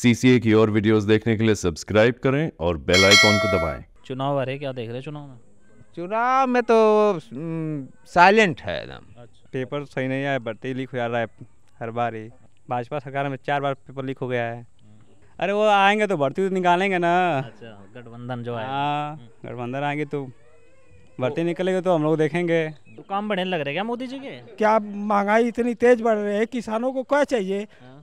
CCA की और videos देखने के लिए सब्सक्राइब करें और बेल आइकॉन को दबाएं चुनाव अरे क्या देख रहे चुनाव में चुनाव में तो साइलेंट हम्म, है एकदम अच्छा। पेपर सही नहीं आया बढ़ते लीक हो जा रहा है हर बार ही भाजपा सरकार में चार बार पेपर लीक हो गया है अरे वो आएंगे तो भर्ती निकालेंगे ना अच्छा गठबंधन जो है हाँ गठबंधन आएंगे तो भर्ती निकलेंगे तो हम लोग देखेंगे तो काम बढ़ने लग रहे क्या मोदी जी के क्या महंगाई इतनी तेज बढ़ रही है किसानों को क्या चाहिए हाँ।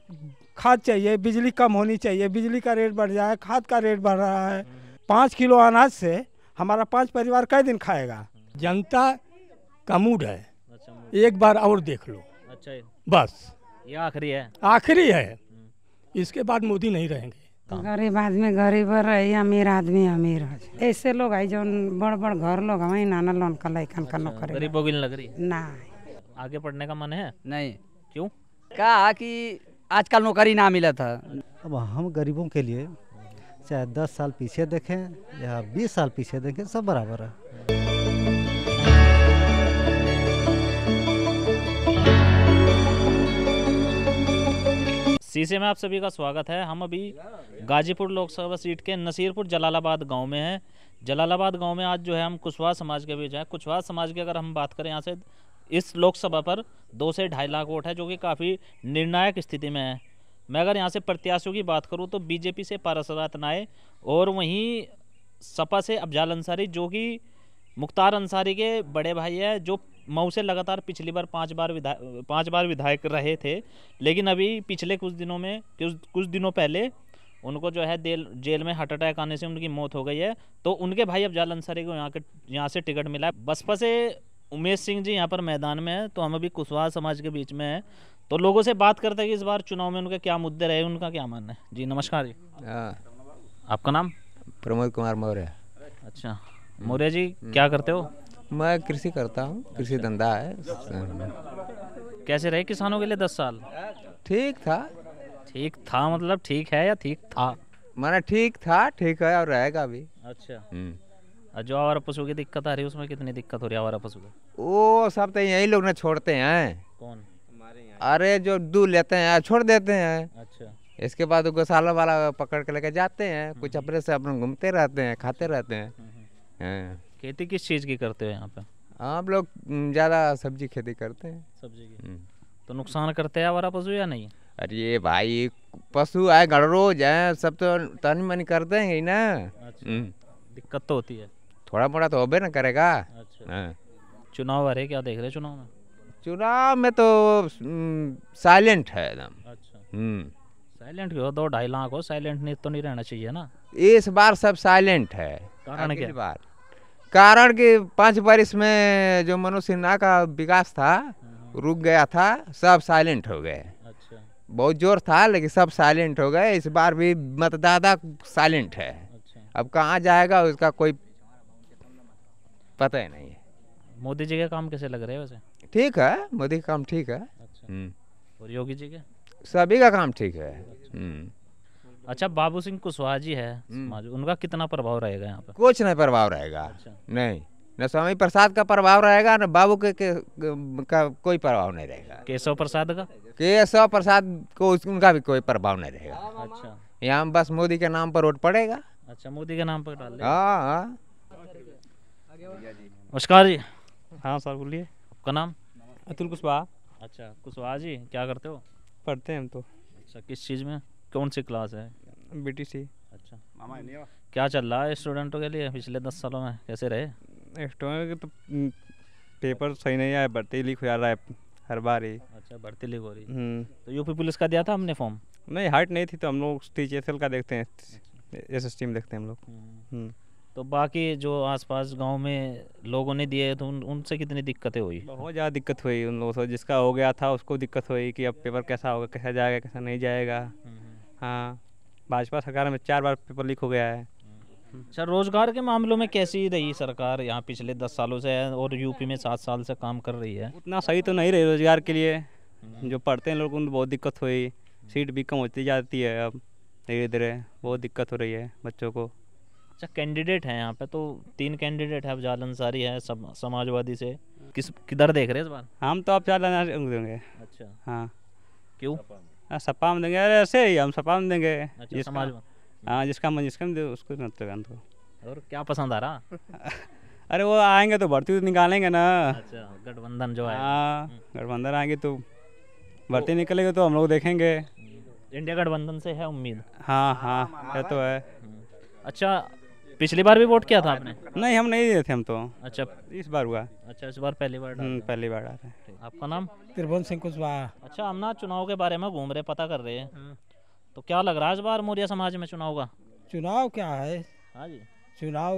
खाद चाहिए बिजली कम होनी चाहिए बिजली का रेट बढ़ जाए खाद का रेट बढ़ रहा है पाँच किलो अनाज से हमारा पाँच परिवार कई दिन खाएगा जनता का मूड है अच्छा, एक बार और देख लो अच्छा बस ये आखिरी है आखिरी है हम्म। इसके बाद मोदी नहीं रहेंगे हाँ। गरीब आदमी गरीब रहे अमीर आदमी अमीर हो ऐसे लोग आई जो बड़ बड़ घर लोग हमारे नाना लोन का लैकन का अच्छा, नौकरी गरीबों की लग रही ना आगे पढ़ने का मन है नहीं क्यों कहा कि आजकल नौकरी ना मिला था अब हम गरीबों के लिए चाहे दस साल पीछे देखें या बीस साल पीछे देखें सब बराबर है सीसी में आप सभी का स्वागत है हम अभी गाजीपुर लोकसभा सीट के नसीरपुर जलालाबाद गांव में हैं जलालाबाद गांव में आज जो है हम कुशवाहा समाज के बीच हैं कुशवाहा समाज की अगर हम बात करें यहाँ से इस लोकसभा पर दो से ढाई लाख वोट है जो कि काफ़ी निर्णायक स्थिति में है मैं अगर यहाँ से प्रत्याशियों की बात करूँ तो बीजेपी से पारसरात नाए और वहीं सपा से अफजाल अंसारी जो कि मुख्तार अंसारी के बड़े भाई है जो मऊ से लगातार पिछली बार पांच बार विधायक पाँच बार विधायक रहे थे लेकिन अभी पिछले कुछ दिनों में कुछ कुछ दिनों पहले उनको जो है जेल जेल में हार्ट अटैक आने से उनकी मौत हो गई है तो उनके भाई अफजाल अंसारी को यहाँ के यहाँ से टिकट मिला है बसपा से उमेश सिंह जी यहाँ पर मैदान में है तो हम अभी कुशवाहा समाज के बीच में है तो लोगों से बात करते हैं कि इस बार चुनाव में उनके क्या मुद्दे रहे उनका क्या मानना है जी नमस्कार जी हाँ। आपका नाम प्रमोद कुमार मौर्य अच्छा हम्म। मौर्य जी हम्म। क्या करते हो मैं कृषि करता हूँ कृषि धंधा है कैसे रहे किसानों के लिए दस साल ठीक था ठीक था मतलब ठीक है या ठीक था हाँ। मैंने ठीक था ठीक है और रहेगा भी अच्छा हम्म। जो आवारा पशु की दिक्कत आ रही है उसमें कितनी दिक्कत हो रही है आवारा पशु की वो सब तो यही लोग ना छोड़ते हैं कौन अरे जो दूध लेते हैं छोड़ देते हैं अच्छा इसके बाद गौशाला वाला पकड़ के लेके जाते हैं हम्म, कुछ हम्म। अपने से अपने घूमते रहते हैं खाते रहते हैं हम्म, हाँ। खेती किस चीज़ की करते हो यहाँ पे आप लोग ज़्यादा सब्जी खेती करते हैं सब्जी की तो नुकसान करते हैं हमारा पशु या नहीं अरे भाई पशु आए गड़रोज है सब तो तन मन करते हैं ना अच्छा। दिक्कत तो होती है थोड़ा मोड़ा तो होबे ना करेगा अच्छा। हाँ। चुनाव आ रहे क्या देख रहे चुनाव में चुनाव में तो हम्म, साइलेंट है एकदम अच्छा हम्म। साइलेंट क्यों दो ढाई लाख हो साइलेंट नहीं तो नहीं रहना चाहिए ना इस बार सब साइलेंट है कारण क्या बार कारण कि पांच बरिस में जो मनोज सिन्हा का विकास था हाँ। रुक गया था सब साइलेंट हो गए अच्छा। बहुत जोर था लेकिन सब साइलेंट हो गए इस बार भी मतदाता साइलेंट है अच्छा। अब कहाँ जाएगा उसका कोई पता ही नहीं है मोदी जी के काम कैसे लग रहे हैं वैसे ठीक है मोदी का काम ठीक है अच्छा। हम्म। और योगी जी के सभी का काम ठीक है हम्म। अच्छा बाबू सिंह कुशवाहा जी है हम्म। उनका कितना प्रभाव रहेगा यहाँ पर कुछ नहीं प्रभाव रहेगा अच्छा। नहीं न स्वामी प्रसाद का प्रभाव रहेगा न बाबू के, के का कोई प्रभाव नहीं रहेगा केशव प्रसाद का केशव प्रसाद को उनका भी कोई प्रभाव नहीं रहेगा अच्छा यहाँ बस मोदी के नाम पर वोट पड़ेगा अच्छा मोदी के नाम पर डाल हाँ हाँ नमस्कार जी हाँ सर बोलिए आपका नाम अतुल कुशवाहा अच्छा कुशवाहा जी क्या करते हो पढ़ते हैं हम तो अच्छा किस चीज़ में कौन सी क्लास है बी टी सी अच्छा क्या चल रहा है स्टूडेंटों के लिए पिछले दस सालों में कैसे रहे स्टूडेंट के तो हम्म, पेपर सही नहीं आया भर्ती लीक हो जा रहा है हर बार ही अच्छा भर्ती लीक हो रही है हम्म। तो यूपी पुलिस का दिया था हमने फॉर्म नहीं हाइट नहीं थी तो हम लोग टी का देखते हैं एस एस टी में देखते हैं हम लोग हम्म। तो बाकी जो आसपास गांव में लोगों ने दिए तो उन उनसे कितनी दिक्कतें हुई बहुत ज़्यादा दिक्कत हुई उन लोगों से जिसका हो गया था उसको दिक्कत हुई कि अब पेपर कैसा होगा कैसा जाएगा कैसा नहीं जाएगा हाँ भाजपा सरकार में चार बार पेपर लीक हो गया है हम्म। सर रोजगार के मामलों में कैसी रही सरकार यहाँ पिछले दस सालों से है और यूपी में सात साल से काम कर रही है उतना सही तो नहीं रही रोजगार के लिए हम्म। जो पढ़ते हैं लोग उनको बहुत दिक्कत हुई हम्म। सीट भी कम होती जाती है अब धीरे धीरे बहुत दिक्कत हो रही है बच्चों को अच्छा कैंडिडेट है यहाँ पे तो तीन कैंडिडेट है अफजाल अंसारी है सब समाजवादी से किस किधर देख रहे हैं इस बार हम तो अफजाल अंसारी देंगे अच्छा हाँ क्यों हाँ, सपा में देंगे अरे ऐसे ही हम सपा में देंगे अच्छा, हाँ जिसका मन जिसका दे उसको मतलब तो और क्या पसंद आ रहा अरे वो आएंगे तो भर्ती तो निकालेंगे ना अच्छा गठबंधन जो है हाँ हम्म। गठबंधन आएंगे तो भर्ती निकलेगी तो हम लोग देखेंगे इंडिया गठबंधन से है उम्मीद हाँ हाँ ये तो है हम्म। अच्छा पिछली बार भी वोट किया था आपने नहीं हम नहीं दिए थे हम तो अच्छा इस बार हुआ अच्छा इस बार पहली बार हम्म, पहली बार आ रहे आपका नाम त्रिभुवन सिंह कुशवाहा अच्छा हम ना चुनाव के बारे में घूम रहे पता कर रहे हैं हम्म। तो क्या लग रहा है इस बार मौर्य समाज में चुनाव का चुनाव क्या है हाँ जी चुनाव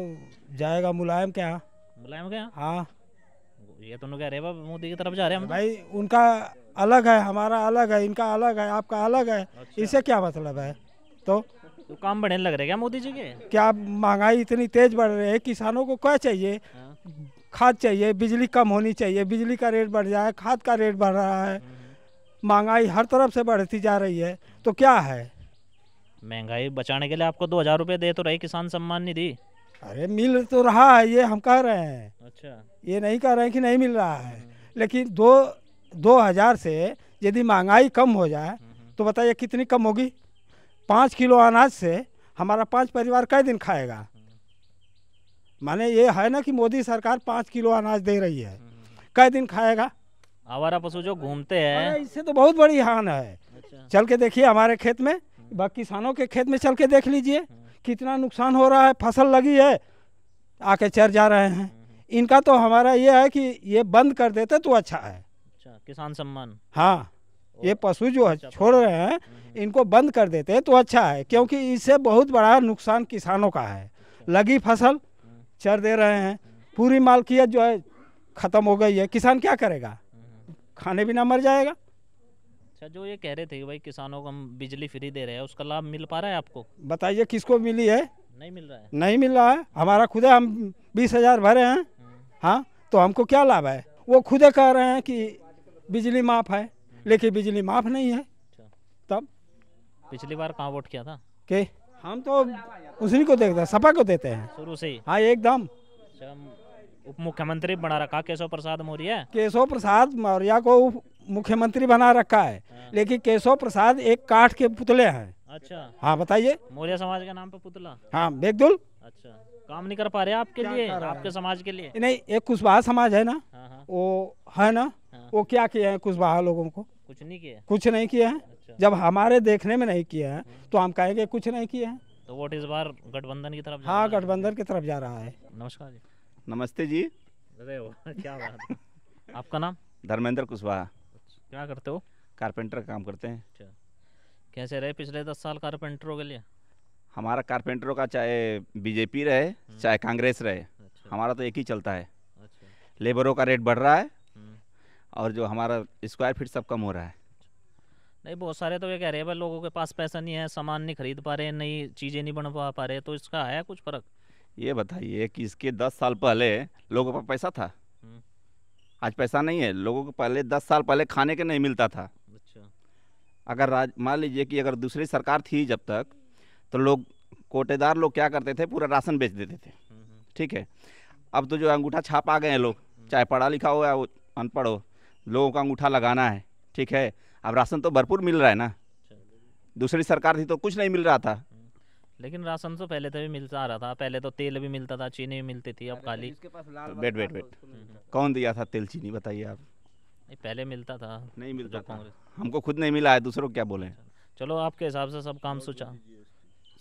जाएगा मुलायम क्या मुलायम क्या हाँ ये तो कह रहे मोदी की तरफ जा रहे हैं हम तो। भाई उनका अलग है हमारा अलग है इनका अलग है आपका अलग है अच्छा। इससे क्या मतलब है तो तो काम बढ़ने लग रहे क्या मोदी जी के क्या महंगाई इतनी तेज बढ़ रही है किसानों को क्या चाहिए हाँ। खाद चाहिए बिजली कम होनी चाहिए बिजली का रेट बढ़ जाए खाद का रेट बढ़ रहा है हम्म। महंगाई हर तरफ से बढ़ती जा रही है तो क्या है महंगाई बचाने के लिए आपको दो हज़ार रुपये दे तो रही किसान सम्मान निधि अरे मिल तो रहा है ये हम कह रहे हैं अच्छा ये नहीं कह रहे हैं कि नहीं मिल रहा है हम्म। लेकिन दो दो हज़ार से यदि महंगाई कम हो जाए हम्म। तो बताइए कितनी कम होगी पाँच किलो अनाज से हमारा पांच परिवार कई दिन खाएगा माने ये है ना कि मोदी सरकार पाँच किलो अनाज दे रही है कई दिन खाएगा आवारा पशु जो घूमते हैं इससे तो बहुत बड़ी हान है अच्छा। चल के देखिए हमारे खेत में किसानों के खेत में चल के देख लीजिए कितना नुकसान हो रहा है फसल लगी है आके चर जा रहे हैं इनका तो हमारा ये है कि ये बंद कर देते तो अच्छा है अच्छा किसान सम्मान हाँ ये पशु जो है अच्छा, छोड़ रहे हैं हम्म, हम्म। इनको बंद कर देते हैं तो अच्छा है क्योंकि इससे बहुत बड़ा नुकसान किसानों का है अच्छा। लगी फसल हम्म। चर दे रहे हैं पूरी मालकियत जो है ख़त्म हो गई है किसान क्या करेगा खाने बिना मर जाएगा अच्छा जो ये कह रहे थे भाई किसानों को हम बिजली फ्री दे रहे हैं उसका लाभ मिल पा रहा है आपको बताइए किसको मिली है नहीं मिल रहा है नहीं मिल रहा है हमारा खुद हम बीस हज़ार भरे हैं हाँ तो हमको क्या लाभ है वो खुद कह रहे हैं कि बिजली माफ है लेकिन बिजली माफ नहीं है अच्छा। तब पिछली बार कहाँ वोट किया था के हम तो उसी को देखते हैं सपा को देते हैं शुरू से ही हाँ एकदम अच्छा, उप मुख्यमंत्री बना रखा केशव प्रसाद मौर्य केशव प्रसाद मौर्य को मुख्यमंत्री बना रखा है हाँ। लेकिन केशव प्रसाद एक काठ के पुतले हैं अच्छा हाँ बताइए मौर्य समाज के नाम पे पुतला हाँ बेगदुल अच्छा काम नहीं कर पा रहे आपके लिए आपके समाज के लिए नहीं एक कुशवाहा समाज है ना हाँ, हाँ। वो है ना वो क्या किए हैं कुछ बाहर लोगों को कुछ नहीं किया कुछ नहीं किया है अच्छा। जब हमारे देखने में नहीं किया है तो हम कहेंगे कुछ नहीं किया है तो वोट इस बार गठबंधन की तरफ हाँ गठबंधन की तरफ जा रहा है नमस्कार जी नमस्ते जी अरे क्या बात आपका नाम धर्मेंद्र कुशवाहा क्या करते हो कारपेंटर का काम करते हैं अच्छा। कैसे रहे पिछले दस साल कारपेंटरों के लिए हमारा कारपेंटरों का चाहे बीजेपी रहे हम्म। चाहे कांग्रेस रहे अच्छा। हमारा तो एक ही चलता है लेबरों का रेट बढ़ रहा है और जो हमारा स्क्वायर फीट सब कम हो रहा है नहीं बहुत सारे तो ये कह रहे हैं लोगों के पास पैसा नहीं है सामान नहीं खरीद पा रहे नई चीज़ें नहीं बनवा पा रहे तो इसका है कुछ फ़र्क ये बताइए कि इसके दस साल पहले लोगों पर पैसा था हम्म। आज पैसा नहीं है लोगों को पहले दस साल पहले खाने के नहीं मिलता था अच्छा अगर राज मान लीजिए कि अगर दूसरी सरकार थी जब तक तो लोग कोटेदार लोग क्या करते थे पूरा राशन बेच देते थे हम्म, हम्म। ठीक है अब तो जो अंगूठा छाप आ गए हैं लोग चाहे पढ़ा लिखा हो या अनपढ़ हो लोगों का अंगूठा लगाना है ठीक है अब राशन तो भरपूर मिल रहा है ना दूसरी सरकार थी तो कुछ नहीं मिल रहा था लेकिन राशन तो पहले तो भी मिलता आ रहा था पहले तो तेल भी मिलता था चीनी भी मिलती थी अब खाली तो बैठ बैठ बैठ कौन दिया था तेल चीनी बताइए आप पहले मिलता था नहीं मिलता था हमको खुद नहीं मिला है दूसरों को क्या बोले चलो आपके हिसाब से सब काम सुचा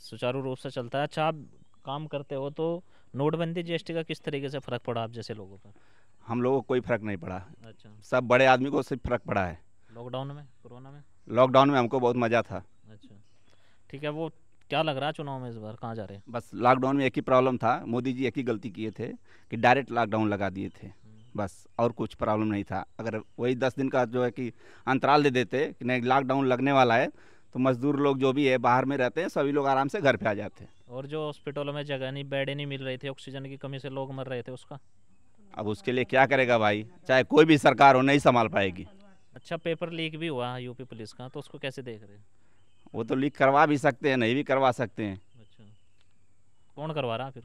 सुचारू रूप से चलता है अच्छा आप काम करते हो तो नोटबंदी जीएसटी का किस तरीके से फ़र्क पड़ा आप जैसे लोगों पर हम लोगों को कोई फ़र्क नहीं पड़ा अच्छा सब बड़े आदमी को सिर्फ फ़र्क पड़ा है लॉकडाउन में कोरोना में लॉकडाउन में हमको बहुत मज़ा था अच्छा ठीक है वो क्या लग रहा है चुनाव में इस बार कहाँ जा रहे हैं बस लॉकडाउन में एक ही प्रॉब्लम था मोदी जी एक ही गलती किए थे कि डायरेक्ट लॉकडाउन लगा दिए थे हम्म। बस और कुछ प्रॉब्लम नहीं था अगर वही दस दिन का जो है कि अंतराल दे देते कि नहीं लॉकडाउन लगने वाला है तो मजदूर लोग जो भी है बाहर में रहते हैं सभी लोग आराम से घर पे आ जाते हैं और जो हॉस्पिटलों में जगह नहीं बेड नहीं मिल रही थी ऑक्सीजन की कमी से लोग मर रहे थे उसका अब उसके लिए क्या करेगा भाई चाहे कोई भी सरकार हो नहीं संभाल पाएगी अच्छा पेपर लीक भी हुआ है यूपी पुलिस का तो उसको कैसे देख रहे हैं वो तो लीक करवा भी सकते हैं नहीं भी करवा सकते हैं अच्छा कौन करवा रहा फिर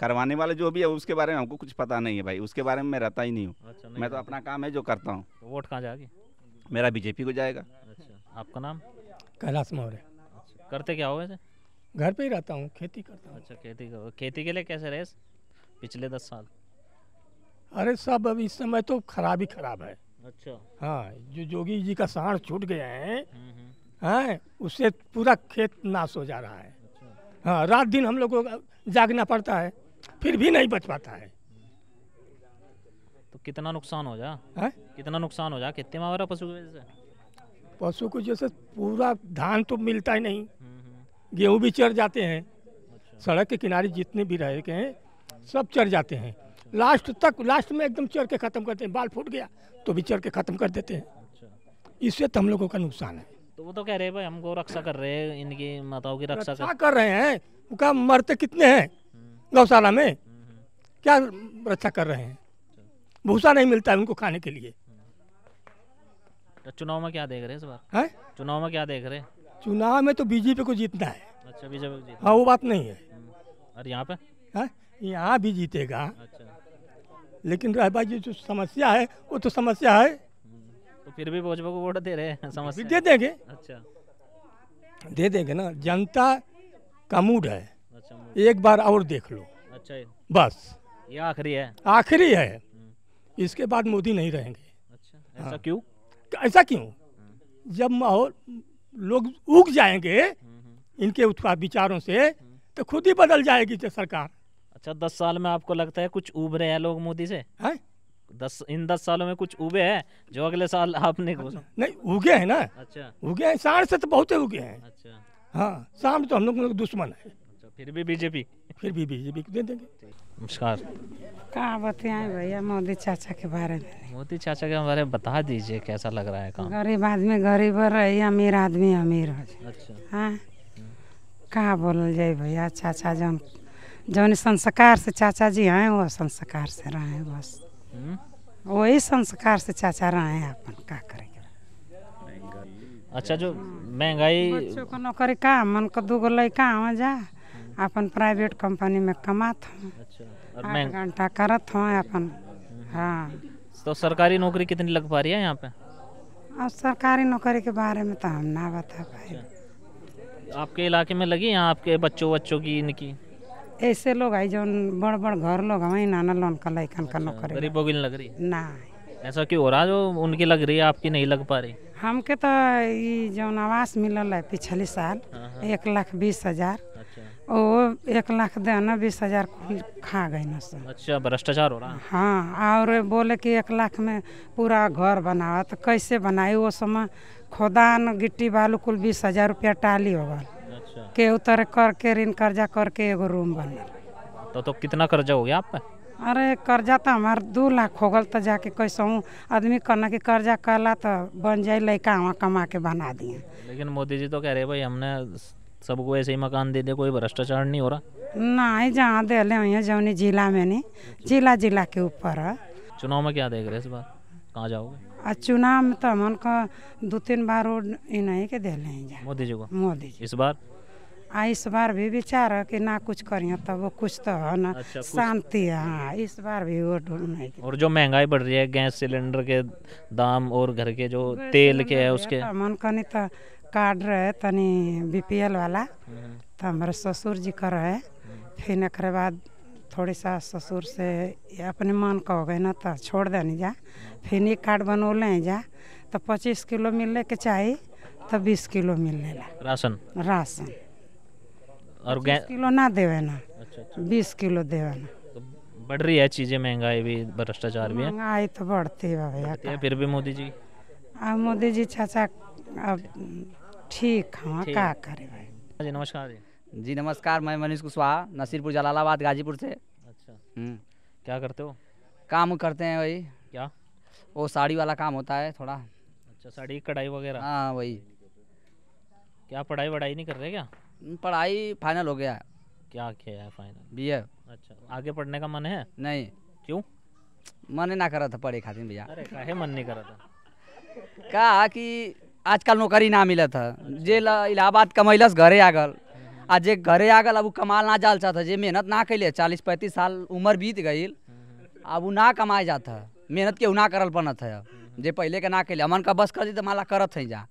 करवाने वाले जो भी है उसके बारे में हमको कुछ पता नहीं है भाई उसके बारे में मैं रहता ही नहीं हूँ अच्छा, मैं तो अपना काम है जो करता हूँ तो वोट कहाँ जाएगी मेरा बीजेपी को जाएगा अच्छा आपका नाम कैलाश मौर्य अच्छा, करते क्या हो वैसे घर पे ही रहता हूँ खेती करता हूँ अच्छा खेती खेती के लिए कैसे रहे पिछले दस साल अरे सब अब इस समय तो खराब ही खराब है अच्छा हाँ जो जोगी जी का साढ़ छूट गया है हम्म, हम्म। हाँ, उससे पूरा खेत नाश हो जा रहा है अच्छा। हाँ रात दिन हम लोग को जागना पड़ता है फिर भी नहीं बच पाता है तो कितना नुकसान हो जा है? हाँ? कितना नुकसान हो जा कितने मावरा पशु की वजह से पशु को जैसे पूरा धान तो मिलता ही नहीं हम्म, गेहूँ भी चढ़ जाते हैं अच्छा। सड़क के किनारे जितने भी रहे गए हैं सब चढ़ जाते हैं लास्ट तक लास्ट में एकदम चढ़ के ख़त्म करते हैं बाल फूट गया तो भी चढ़ के ख़त्म कर देते हैं अच्छा। इससे तो हम लोगों का नुकसान है तो वो तो कह रहे हैं भाई हमको रक्षा कर रहे हैं इनकी माताओं की रक्षा, कर... कर रहे हैं उनका मरते कितने हैं गौशाला में क्या रक्षा कर रहे हैं भूसा नहीं मिलता है उनको खाने के लिए तो चुनाव में क्या देख रहे हैं इस बार है चुनाव में क्या देख रहे हैं चुनाव में तो बीजेपी को जीतना है अच्छा बीजेपी हाँ वो बात नहीं है हम्म। और यहाँ पे यहाँ भी जीतेगा अच्छा। लेकिन रहबा जी जो समस्या है वो तो समस्या है तो फिर भी भाजपा को वोट दे रहे हैं समस्या दे देंगे अच्छा दे देंगे ना जनता का मूड है अच्छा, एक बार और देख लो अच्छा बस ये आखिरी है आखिरी है हम्म। इसके बाद मोदी नहीं रहेंगे अच्छा ऐसा हाँ। क्यों ऐसा क्यों हम्म। जब माहौल लोग उग जाएंगे हम्म, इनके उत्पाद विचारों से तो खुद ही बदल जाएगी सरकार अच्छा दस साल में आपको लगता है कुछ उभरे हैं लोग मोदी से है? दस इन दस सालों में कुछ उबे हैं जो अगले साल आपने अच्छा, नहीं उगे हैं ना अच्छा उगे हैं साढ़ से तो बहुत ही उगे हैं अच्छा हाँ शाम तो हम लोग दुश्मन है अच्छा फिर भी बीजेपी फिर भी बीजेपी दे देंगे नमस्कार कहाँ बताए भैया मोदी चाचा के बारे में मोदी चाचा के बारे में बता दीजिए कैसा लग रहा है काम गरीब आदमी गरीब रही अमीर आदमी अमीर हो अच्छा हाँ कहाँ बोल जाए भैया चाचा जो जौन संस्कार से चाचा जी आए वो संस्कार से रहे बस हम्म? वही संस्कार से चाचा रहे अपन का करेंगे अच्छा जो महंगाई बच्चों को नौकरी का मन को दू गो लड़का वहाँ जा अपन प्राइवेट कंपनी में कमात हूँ अच्छा, घंटा करत हूँ अपन हाँ तो सरकारी नौकरी कितनी लग पा रही है यहाँ पे अब सरकारी नौकरी के बारे में तो हम ना बता पाए अच्छा। आपके इलाके में लगी यहाँ आपके बच्चों बच्चों की इनकी ऐसे लोग आई जो बड़ बड़ घर लोग हमें नाना लोन का लैकन का अच्छा, नौकरी गरीबों लग रही ना ऐसा क्यों हो रहा जो उनकी लग रही है आपकी नहीं लग पा रही हमके तो ये जो आवास मिलल है पिछले साल हाँ, हाँ। एक लाख बीस हजार वो अच्छा। एक लाख देना बीस हजार खा गए ना सर अच्छा भ्रष्टाचार हो रहा हाँ और बोले कि एक लाख में पूरा घर बनावा तो कैसे बनाई वो समय खोदान गिट्टी बालू कुल बीस हजार रुपया टाली होगा अच्छा। के उतर करके ऋण कर्जा करके एगो रूम बन तो तो कितना कर्जा हो गया आप अरे कर्जा तो हमारे दो लाख हो गल तो जाके कैसहूँ आदमी करना कि कर्जा करला तो बन जाए लड़का वहाँ कमा के बना दिए लेकिन मोदी जी तो कह रहे भाई हमने सबको ऐसे ही मकान दे दे कोई भ्रष्टाचार नहीं हो रहा ना जहाँ दे ले जौनी जिला में नहीं जिला जिला के ऊपर चुनाव में क्या देख रहे इस बार कहाँ जाओगे आ चुनाव में तो हम दो तीन बार वोट इन्हीं के दे मोदी जी को मोदी जी इस बार आ इस बार भी विचार है कि ना कुछ करिए तब तो वो कुछ तो है ना अच्छा, शांति है हाँ इस बार भी वोट नहीं और जो महंगाई बढ़ रही है गैस सिलेंडर के दाम और घर के जो तेल के है उसके तो मन कनी तो कार्ड रहे तनी बीपीएल वाला हम्म। तो हमारे ससुर जी का रहे हम्म। फिर एक बाद थोड़ी सास ससुर से अपने मन का हो गए ना तो छोड़ देने जा फिर कार्ड बनौले जा तो पच्चीस किलो मिलने के चाहिए तो बीस किलो मिलने ला राशन राशन और किलो ना देवे ना अच्छा, अच्छा। बीस किलो देवे ना तो बढ़ रही है चीज़ें महंगाई भी भ्रष्टाचार भी महंगाई तो बढ़ती है भैया फिर भी मोदी जी अब मोदी जी चाचा अब ठीक हाँ क्या करे भाई नमस्कार जी जी नमस्कार मैं मनीष कुशवाहा नसीरपुर जलालाबाद गाजीपुर से अच्छा हम्म। क्या करते हो काम करते हैं वही क्या वो साड़ी वाला काम होता है थोड़ा अच्छा साड़ी कढ़ाई वगैरह हाँ वही क्या पढ़ाई वढ़ाई नहीं कर रहे क्या हम्म, पढ़ाई फाइनल हो गया है क्या किया है फाइनल बी ए अच्छा आगे पढ़ने का मन है नहीं क्यों मन ना करा था पढ़े खातिर भैया अरे मन नहीं करा था कहा कि आजकल नौकरी ना मिला था जे इलाहाबाद कमैलस घरे आ गल आ जे घरे आ गल अब कमाल ना जाल चाहता जे मेहनत ना कैले चालीस पैंतीस साल उम्र बीत गई अब ना कमाए जाता मेहनत के ना करल पड़त है जे पहले के ना कैले अमन का बस कर दी तो माला करत है जा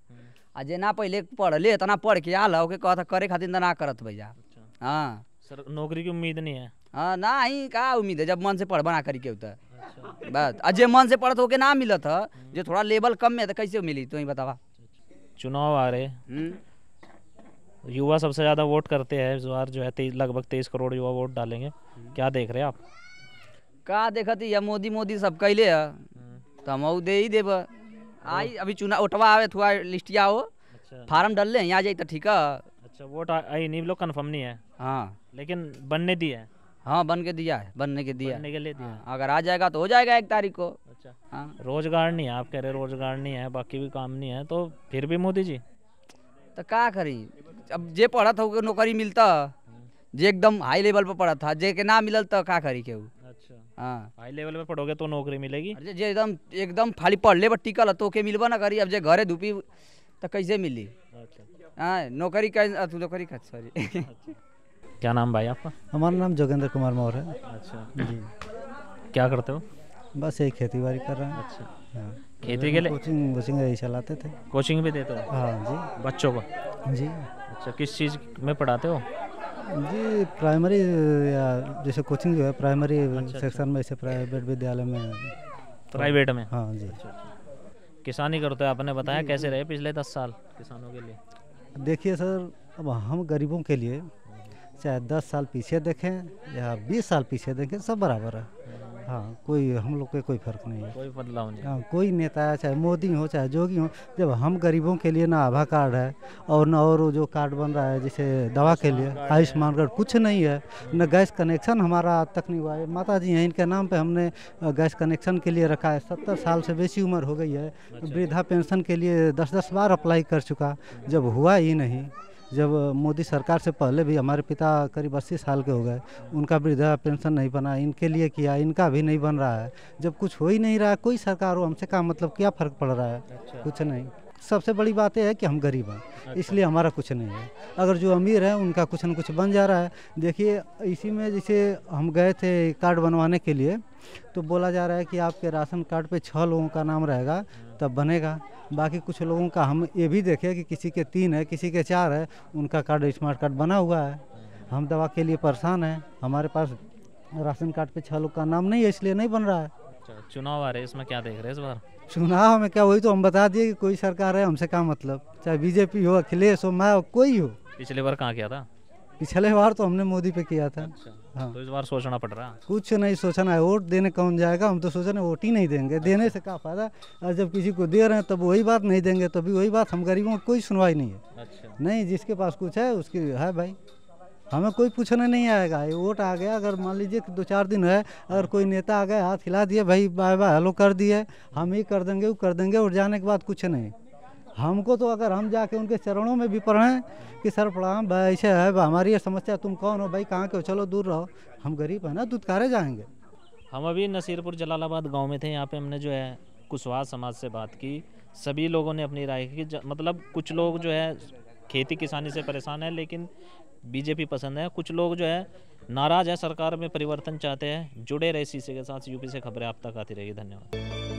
आ जे ना पहले पढ़ले इतना पढ़ के आल ओके कहता करे खातिर ना करत भैया हाँ सर नौकरी की उम्मीद नहीं है हाँ ना ही का उम्मीद है जब मन से पढ़ बना करी के उतर बस आ जे मन से पढ़त होके ना मिलत है जो थोड़ा लेवल कम में है तो कैसे मिली तुम्हें बतावा चुनाव आ रहे हम्म। युवा सबसे ज़्यादा वोट करते हैं इस बार जो है तेईस लगभग तेईस करोड़ युवा वोट डालेंगे हम्म। क्या देख रहे हैं आप देखा देखती तो या मोदी मोदी सबका ले हाँ। हम्म। तो हम दे ही देव हाँ। आई अभी चुनाव उठवा आवे थोड़ा लिस्टिया हो अच्छा। फार्म डाल लें यहाँ जाए तो ठीक है अच्छा वोट आई नहीं लोग कन्फर्म नहीं है हाँ लेकिन बनने दिए है हाँ बन के दिया है बनने के दिया बनने के लिए दिया हाँ, अगर आ जाएगा तो हो जाएगा एक तारीख को अच्छा हाँ रोजगार नहीं है आप कह रहे रोजगार नहीं है बाकी भी काम नहीं है तो फिर भी मोदी जी तो क्या करी अब जे पढ़ा था नौकरी मिलता जे एकदम हाई लेवल पर पढ़ा था जे के ना मिलल तो का करी के हाई लेवल पर पढ़ोगे तो नौकरी मिलेगी जे एकदम एकदम खाली पढ़ ले पर टिकल तो के मिलबा ना करी अब जे घरे धूपी तो कैसे मिली अच्छा। हाँ नौकरी का नौकरी का अच्छा। सॉरी क्या नाम भाई आपका हमारा नाम जोगेंद्र कुमार मौर्य है अच्छा जी क्या करते हो बस यही खेती बाड़ी कर रहे हैं अच्छा हाँ। खेती के लिए कोचिंग वोचिंग यही चलाते थे कोचिंग भी देते हो हाँ जी बच्चों को जी अच्छा किस चीज़ में पढ़ाते हो जी प्राइमरी या जैसे कोचिंग जो है प्राइमरी अच्छा, सेक्शन अच्छा। में जैसे प्राइवेट विद्यालय में प्राइवेट में हाँ जी अच्छा, अच्छा। किसानी करते हैं आपने बताया कैसे रहे पिछले दस साल किसानों के लिए देखिए सर अब हम गरीबों के लिए चाहे दस साल पीछे देखें या बीस साल पीछे देखें सब बराबर है हाँ। हाँ कोई हम लोग के कोई फर्क नहीं है कोई बदलाव नहीं हाँ कोई नेता है चाहे मोदी हो चाहे जोगी हो जब हम गरीबों के लिए ना आभा कार्ड है और ना और जो कार्ड बन रहा है जैसे दवा के लिए आयुष्मान कार्ड कुछ नहीं है न गैस कनेक्शन हमारा आज तक नहीं हुआ है माता जी हैं इनके नाम पर हमने गैस कनेक्शन के लिए रखा है सत्तर साल से बेसी उम्र हो गई है अच्छा। वृद्धा पेंशन के लिए दस दस बार अप्लाई कर चुका जब हुआ ही नहीं जब मोदी सरकार से पहले भी हमारे पिता करीब अस्सी साल के हो गए उनका वृद्धा पेंशन नहीं बना इनके लिए किया इनका भी नहीं बन रहा है जब कुछ हो ही नहीं रहा कोई सरकार हो हमसे क्या मतलब क्या फ़र्क पड़ रहा है अच्छा। कुछ नहीं सबसे बड़ी बात यह है कि हम गरीब हैं अच्छा। इसलिए हमारा कुछ नहीं है अगर जो अमीर हैं उनका कुछ ना कुछ बन जा रहा है देखिए इसी में जैसे हम गए थे कार्ड बनवाने के लिए तो बोला जा रहा है कि आपके राशन कार्ड पे छः लोगों का नाम रहेगा तब बनेगा बाकी कुछ लोगों का हम ये भी देखें कि किसी के तीन है किसी के चार है उनका कार्ड स्मार्ट कार्ड बना हुआ है हम दवा के लिए परेशान हैं हमारे पास राशन कार्ड पे छः लोग का नाम नहीं है इसलिए नहीं बन रहा है अच्छा, चुनाव आ रहे इसमें क्या देख रहे हैं इस बार चुनाव में क्या वही तो हम बता दिए कि कोई सरकार है हमसे क्या मतलब चाहे बीजेपी हो अखिलेश हो मैं हो कोई हो पिछले बार कहाँ किया था पिछले बार तो हमने मोदी पे किया था अच्छा, हाँ तो इस बार सोचना पड़ रहा कुछ नहीं सोचना है वोट देने कौन जाएगा हम तो सोच रहे वोट ही नहीं देंगे अच्छा। देने से क्या फायदा और जब किसी को दे रहे हैं तब तो वही बात नहीं देंगे तभी तो वही बात हम गरीबों को कोई सुनवाई नहीं है अच्छा। नहीं जिसके पास कुछ है उसकी है भाई हमें कोई पूछने नहीं आएगा ये वोट आ गया अगर मान लीजिए दो चार दिन है अगर कोई नेता आ गया हाथ हिला दिए भाई बाय बाय हेलो कर दिए हम ये कर देंगे वो कर देंगे और जाने के बाद कुछ नहीं हमको तो अगर हम जाके उनके चरणों में भी पढ़ें कि सर प्रणाम भाई ऐसे है हमारी ये समस्या तुम कौन हो भाई कहाँ के हो चलो दूर रहो हम गरीब हैं ना दुधकारे जाएंगे हम अभी नसीरपुर जलालाबाद गांव में थे यहाँ पे हमने जो है कुशवाहा समाज से बात की सभी लोगों ने अपनी राय की मतलब कुछ लोग जो है खेती किसानी से परेशान है लेकिन बीजेपी पसंद है कुछ लोग जो है नाराज़ है सरकार में परिवर्तन चाहते हैं जुड़े रहे शीशे के साथ यूपी से खबरें आप तक आती रहेगी धन्यवाद